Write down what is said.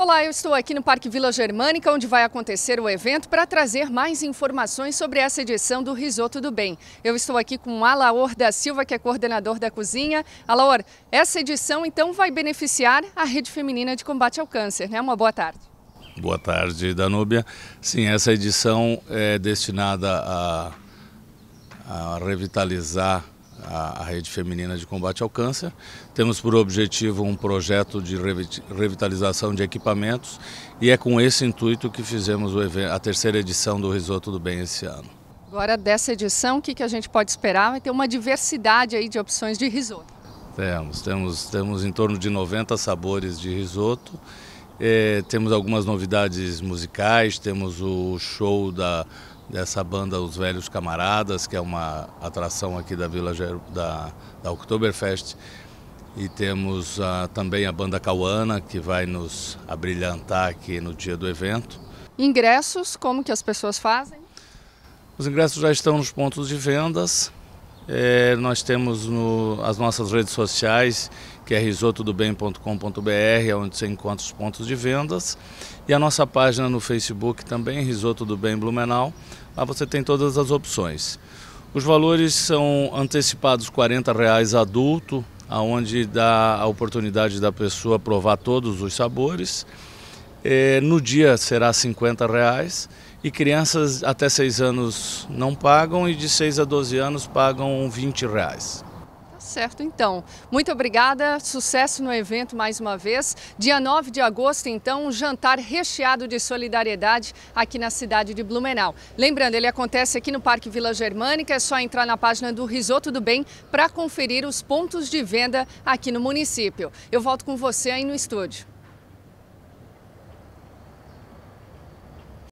Olá, eu estou aqui no Parque Vila Germânica, onde vai acontecer o evento, para trazer mais informações sobre essa edição do Risoto do Bem. Eu estou aqui com Alaor da Silva, que é coordenador da cozinha. Alaor, essa edição então vai beneficiar a Rede Feminina de Combate ao Câncer, né? Uma boa tarde. Boa tarde, Danúbia. Sim, essa edição é destinada a, a revitalizar a, a Rede Feminina de Combate ao Câncer. Temos por objetivo um projeto de revitalização de equipamentos e é com esse intuito que fizemos evento, a terceira edição do Risoto do Bem esse ano. Agora, dessa edição, o que, que a gente pode esperar? Vai ter uma diversidade aí de opções de risoto. Temos, temos, temos em torno de 90 sabores de risoto. É, temos algumas novidades musicais, temos o show da dessa banda Os Velhos Camaradas, que é uma atração aqui da Vila Ger... da, da Oktoberfest. E temos ah, também a banda Cauana, que vai nos abrilhantar aqui no dia do evento. Ingressos, como que as pessoas fazem? Os ingressos já estão nos pontos de vendas. É, nós temos no, as nossas redes sociais, que é risotodobem.com.br, é onde você encontra os pontos de vendas. E a nossa página no Facebook também, Risoto do Bem Blumenau. Lá você tem todas as opções. Os valores são antecipados R$ reais adulto, aonde dá a oportunidade da pessoa provar todos os sabores. É, no dia será 50 reais e crianças até 6 anos não pagam e de 6 a 12 anos pagam 20 reais. Tá certo, então. Muito obrigada, sucesso no evento mais uma vez. Dia 9 de agosto, então, um jantar recheado de solidariedade aqui na cidade de Blumenau. Lembrando, ele acontece aqui no Parque Vila Germânica, é só entrar na página do Risoto do Bem para conferir os pontos de venda aqui no município. Eu volto com você aí no estúdio.